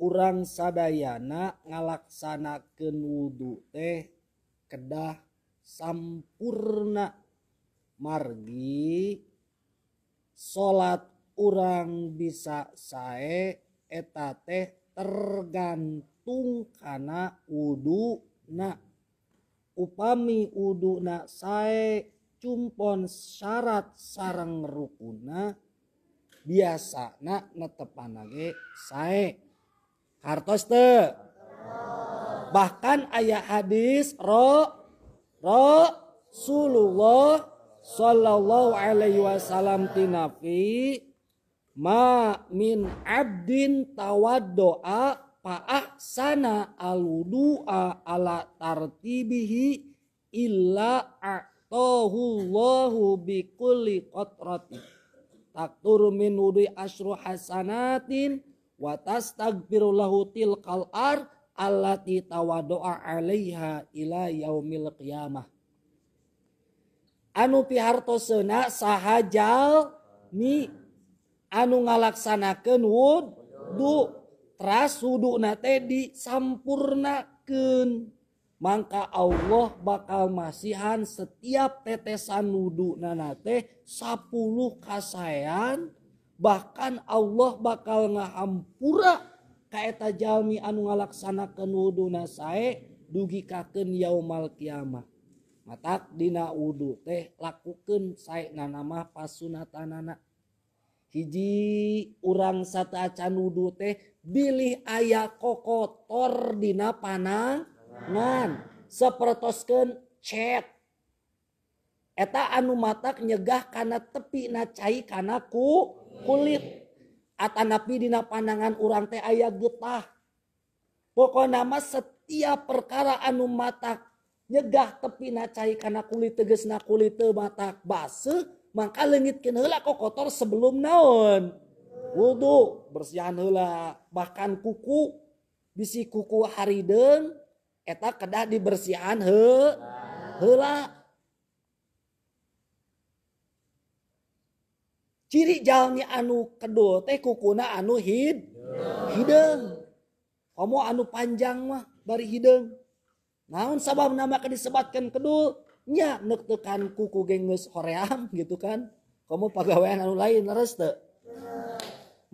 sadabaana ngalaksanakenudhu teh kedah sammpuna margi salat orang bisa saya eta teh tergantung karena udhunak upami udhunak sayaon syarat sarangrukukuuna biasanakngetepan saya hartos te bahkan ayat hadis ro Rasulullah sallallahu alaihi wasallam tinafi ma min abdin tawaddoa paahsana alwudu'a ala tartibihi illa a'tahullahu bi qatrati taktur min wudi asru hasanatin Quranlahtawa doa anu piharto sena sahjal nih anu ngalakanaken samurnaken Ma Allah bakal masihan setiap tetesan nuduk nanate 10 kasayyan bahkan Allah bakal nga ampura kaetajalmi anu ngalaksanakenudhu nae dugi kaken yau mal kiamah matadina wudhu teh lakuken sai ngana pasuna tan hiji urang sat canudhu teh bil ayaah kokotordina panangan sepertoskeneta anu matak nyegah karena tepi nacai kanku kulit atanapi dina pandangan urang teh aya getah pokok nama setiap perkara anu matak nyegah tepi nacai karena kulit teges na kulit te matak basuh maka lengit heula kok kotor sebelum naon wudhu bersihan heula bahkan kuku bisi kuku harideng eta kedah dibersihan he heula ciri jalmi anu kedul teh kukuna anu hid hidung kamu anu panjang mah bari hidung namun sabab nama disebatkan kedul nya nek kan kuku gengus hoream gitu kan kamu pegawai anu lain leres teh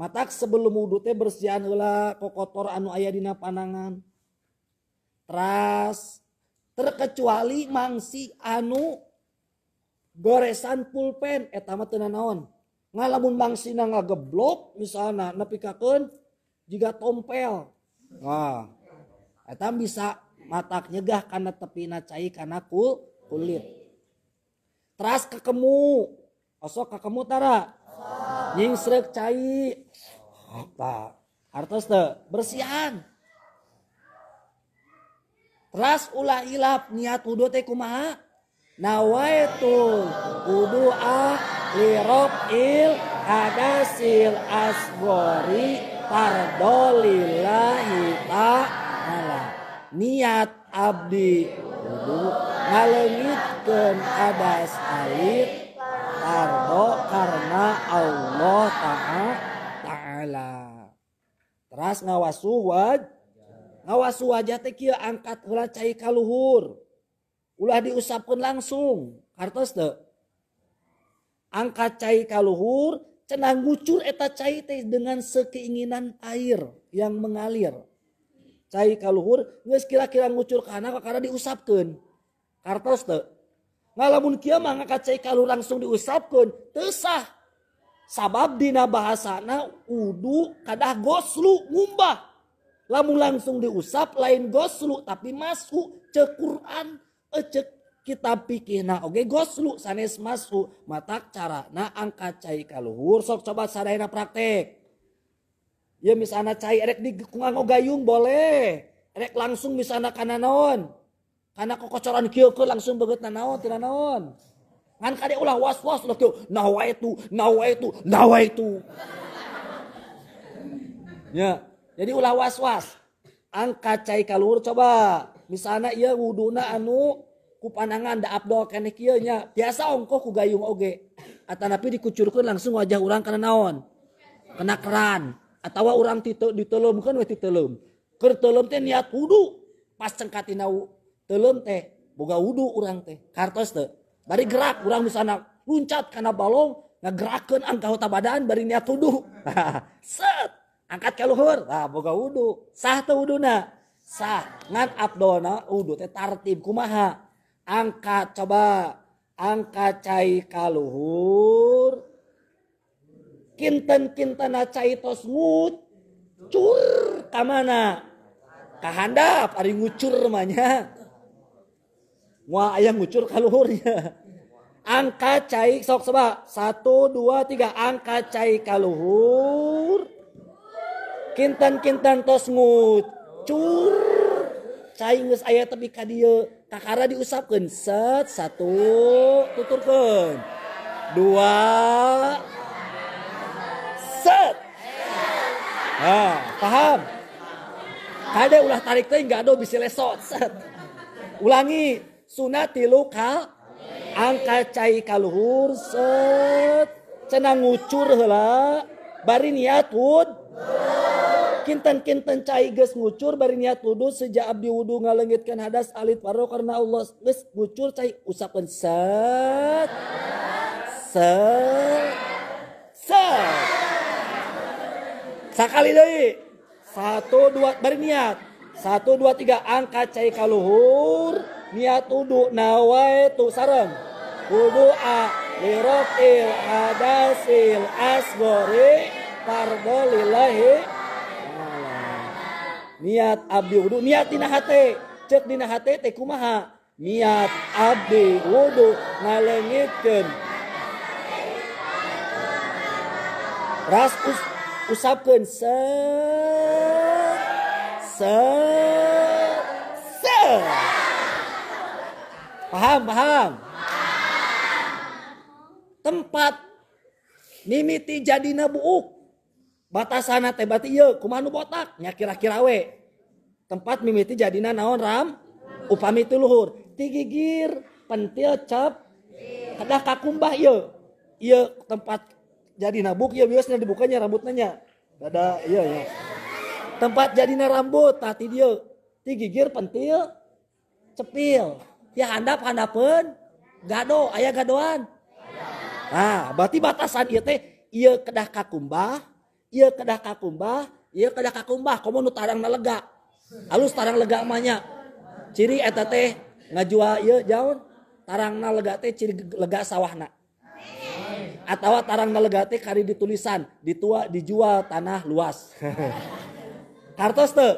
matak sebelum wudhu teh bersihan heula kokotor anu aya dina panangan teras terkecuali mangsi anu goresan pulpen etama tenan naon ngalamun Bang Sina ngageblok misalnya nepikakan juga tompel nah itu bisa matak nyegah karena tepi cai karena kul kulit teras kekemu osok kekemu tara nying srek cai harta hartos te bersihan teras ulah ilap niat udu teh kumaha nawaitul wudhu ah lirab il hadasil asgori pardolillahi ta'ala niat abdi wudu ngalengitkeun adas alit pardo karena Allah ta'ala teras ngawasuh waj ngawasuh wajah teh angkat heula cai ka ulah diusapkan langsung hartos teu angka cai kaluhur cenah ngucur eta cai teh dengan sekeinginan air yang mengalir cai kaluhur geus kira-kira ngucur kana karena diusapkeun kartos teh ngalamun kieu mah cai kaluhur langsung diusapkeun teu sah sabab dina bahasana udu kadah goslu ngumbah lamun langsung diusap lain goslu tapi masuk cek Quran ecek. Eh, kita pikir, nah, oke oge goslu sanes masuk mata cara nah angkat cai kaluhur sok coba sadayana praktek ya misalnya cai erek di kungang gayung boleh erek langsung misalnya kanan naon karena kokocoran kio ke langsung beget naon tidak naon ngan kade ulah was was ulah kio, nawa itu nawa itu nawa itu ya jadi ulah was was angkat cai kaluhur coba misalnya ya wuduna anu kupanangan pandangan da abdol kene kieu nya biasa ongko ku gayung oge atanapi dikucurkeun langsung wajah urang kana naon kena keran atawa urang tite ditelumkeun we titelum keur teuleum teh niat wudu pas cengkatina teuleum teh boga wudu urang teh kartos teh bari gerak urang misalnya luncat kana balong ngagerakeun angka hota badan bari niat wudu set angkat ka luhur ah, boga wudu sah teh wuduna sah ngan abdona wudu teh tartib kumaha angka coba angka cai kaluhur kinten kinten cai tos cur, kamana kahandap ari ngucur namanya wah ayam ngucur kaluhurnya angka cai sok coba satu dua tiga angka cai kaluhur kinten kinten tos cur, cai ngus ayat tapi kadiyo kakara diusapkan set satu tuturkan dua set nah, paham ada ulah tarik teh nggak ada bisa lesot set ulangi sunat tilu kal angka cai kaluhur set cenang ngucur hela bari niat wud kinten-kinten cai geus ngucur bari niat wudu sejak abdi wudu ngalengitkan hadas alit waro karena Allah geus ngucur cai usapkeun set set set sakali deui satu dua bari niat satu dua tiga angka cai kaluhur niat wudu nawae tu sareng wudu a lirofil hadasil asgori pardolilahi niat abdi wudhu niat dina hate cek dina hate teh kumaha niat abdi wudhu ngalengitkeun ras us, usapkeun se se se paham paham tempat mimiti jadi buuk batasana tebat iya kumanu botaknya kira-kira we tempat mimiti jadina naon ram upami itu luhur tigigir pentil cap kada kakumbah iya iya tempat jadi nabuk iya biasanya dibukanya rambutnya ada iya ya tempat jadina rambut nah, tadi dia tigigir pentil cepil ya handap handapan gado ayah gadoan nah berarti batasan iya teh iya kedah kakumbah Iya kedah kakumbah, iya kedah kakumbah, komo nu tarang lega. Alus tarang lega emaknya. Ciri eta teh ngajual iya, jauh tarang lega teh ciri lega sawahna. Atau tarang lega teh kari ditulisan, ditua dijual tanah luas. Kartos teh.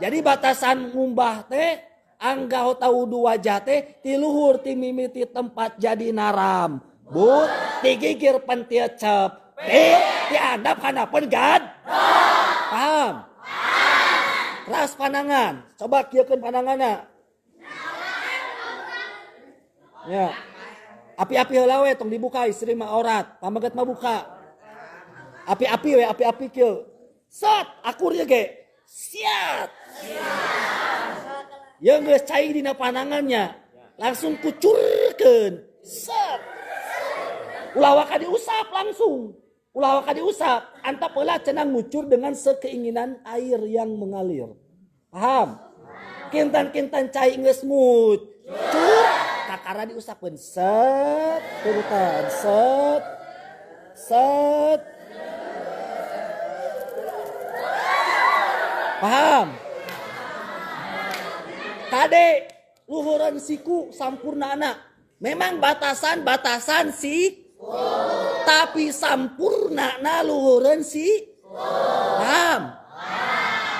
Jadi batasan ngumbah teh anggau tahu dua jate tiluhur timimiti tempat jadi naram. But tigigir pentia cep. P dianggap hanapun God. Kan? Paham? Ras pandangan. Coba kieukeun pandanganna. Ya. Api-api helawe tong dibuka istri ma orat. pamaget mah buka. Api-api we api-api kieu. Sot, akur ye ge. Siat. Ya geus cair dina pandangannya. Langsung kucurkan, Set. ulawakan diusap langsung ulah waka diusap anta pula cenang mucur dengan sekeinginan air yang mengalir paham kintan-kintan cai geus mucur kakara pun. set turutan set set paham Tade, luhuran siku sampurna anak memang batasan-batasan sih tapi sampurna luhuran si Nam.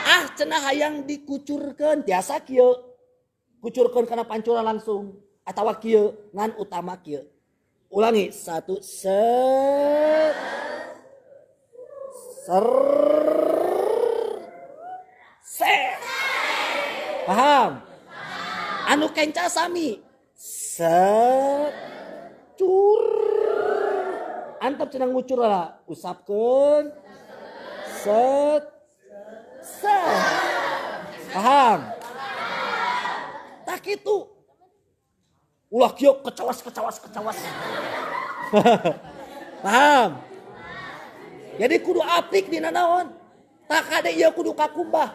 Ah cenah hayang dikucurkan biasa kio Kucurkan karena pancuran langsung. Atau kia ngan utama kio Ulangi satu set ser se paham anu kenca sami secur Antap cenang ngucur lah. Usapkan. Set. Set. Paham? Tak itu. Ulah kio kecawas, kecawas, kecawas. Paham? Jadi kudu apik di nanaon. Tak ada iya kudu kakumbah.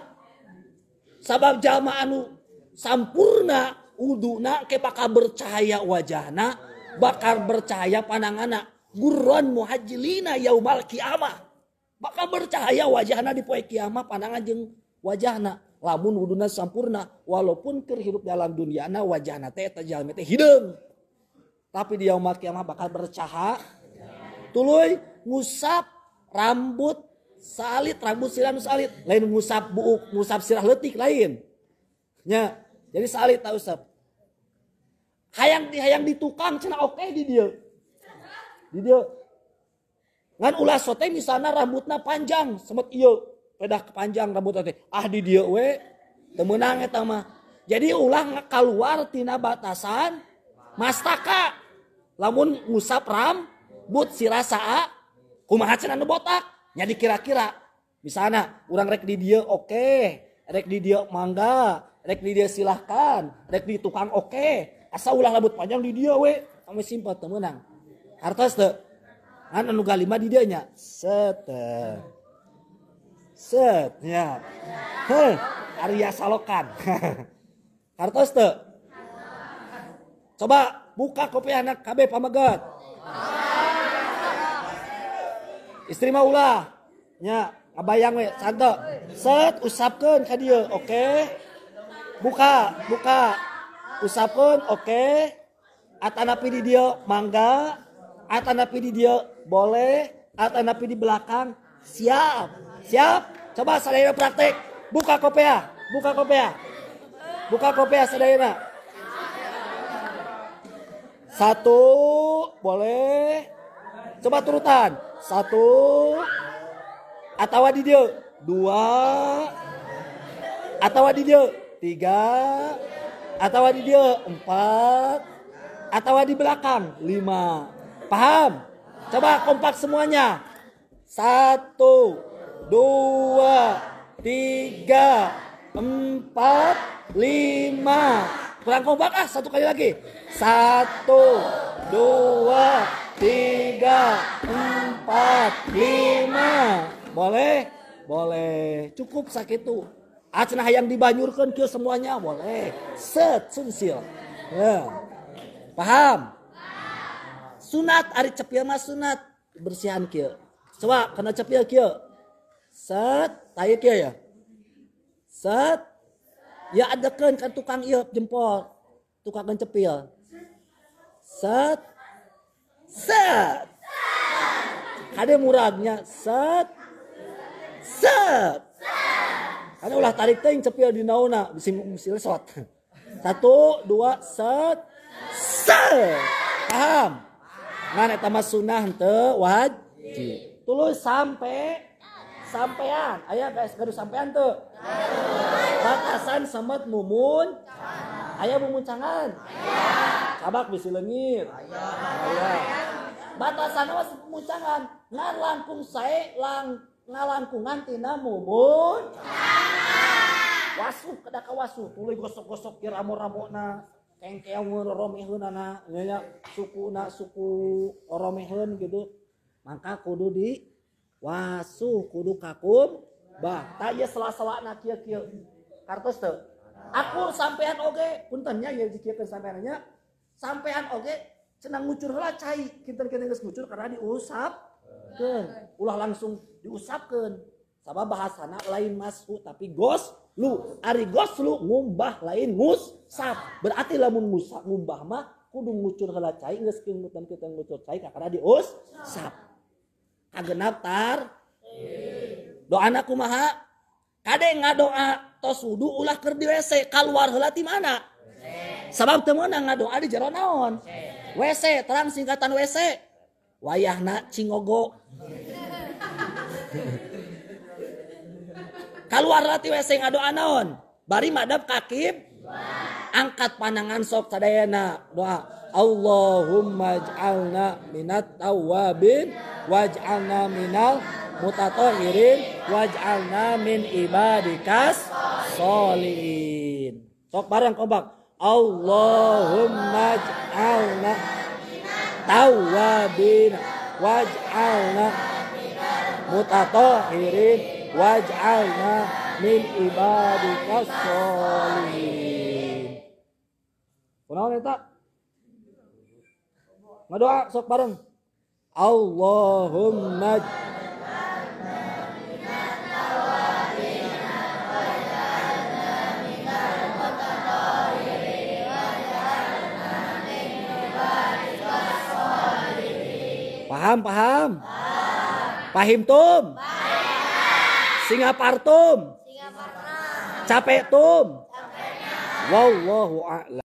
Sabab jama anu sampurna uduna kepaka bercahaya wajahna bakar bercahaya anak gurran muhajilina yaumal kiamah. Maka bercahaya wajahna di poe kiamah pandangan jeng wajahna. Lamun wuduna sampurna walaupun kerhidup dalam dunia na wajahna teh mete teh Tapi di yaumal kiamah bakal bercahaya. Tuluy ngusap rambut salit rambut silam salit lain ngusap buuk ngusap sirah letik lain nya jadi salit tak usap hayang di hayang di tukang cina oke okay di dia di dia ngan ulah sote misalnya rambutnya panjang semut iyo pedah panjang rambut teh ah di dia we temenang eta mah jadi ulah keluar tina batasan mastaka lamun ngusap ram but sirasa kumaha cenah nu botak nyadi kira-kira misalnya urang rek di dia oke okay. rek di dia mangga rek di dia silahkan rek di tukang oke okay. asa ulah rambut panjang di dia we sampai simpel temenang Artos tuh. Kan anu di dia nya. Set. Eh. Set ya. Arya Salokan. Artos tuh. Coba buka kopi anak KB pamegat. Istri mah ulah. Ya, abayang we santo. Set usapkan ke dia, oke. Buka, buka. usapkan oke. Atanapi di dia mangga, atau napi di dia boleh. atau napi di belakang. Siap. Siap. Coba saudara praktek. Buka kopea. Buka kopea. Buka kopea saudara. Satu. Boleh. Coba turutan. Satu. Atau di dia. Dua. Atau di dia. Tiga. Atau di dia. Empat. Atau di belakang. Lima. Paham? Coba kompak semuanya. Satu, dua, tiga, empat, lima. Kurang kompak ah, satu kali lagi. Satu, dua, tiga, empat, lima. Boleh? Boleh. Cukup sakit tuh. Acna yang dibanyurkan ke semuanya boleh. Set, sunsil. Ya. Paham? sunat ari cepil mah sunat bersihan kia coba kena cepil kia set tayo kia ya set ya ada kan tukang iya jempol tukang cepil set set ada muradnya, set set ada ulah tarik teh cepil di nauna bisa bisa lesot satu dua set set paham Nah, eta mah sunnah henteu wajib tuluy sampai sampean Ayah guys garu sampean tuh. batasan semut mumun Ayah mumun cangan kabak bisi leungit aya batasan awas mumun ngan langkung saya lang ngalangkungan tina mumun wasuk kada ka wasuk tuluy gosok-gosok kieu ramo na kengkeungeun romeheunana nya sukuna suku Romehun gitu maka kudu di wasuh kudu kakum bah taya sela-selana kia kia, kartos teu aku sampean oge puntennya ya dikieun sampeannya sampean oge senang ngucur lah cai kinten kene geus ngucur karena diusap, ulah langsung diusapkan, sabab bahasana lain masuk tapi ghost lu ari goslu ngumbah lain ngusap berarti lamun musak ngumbah mah kudu ngucur heula cai sekian dan kita ngucur cai kakara dius sap kagenap tar doana kumaha kade ngadoa tos wudu ulah keur di WC kaluar heula ti mana sebab temen ngadoa di jero naon WC terang singkatan WC wayahna cingogo keluar tiwe sing ada anon. bari madap kakib angkat panangan sok sadayana doa Allahumma ja'alna minat tawabin waj'alna minal mutatohirin waj'alna min ibadikas solin. sok bareng kobak Allahumma ij'alna tawabin waj'alna mutatohirin waj'alna min ibadika sholihin kunaon eta ya, ngadoa sok bareng Allahumma Paham, paham? Paham. Pahim tum? Paham. Singapartum. Singapartum. Capek tum. Wallahu a'lam.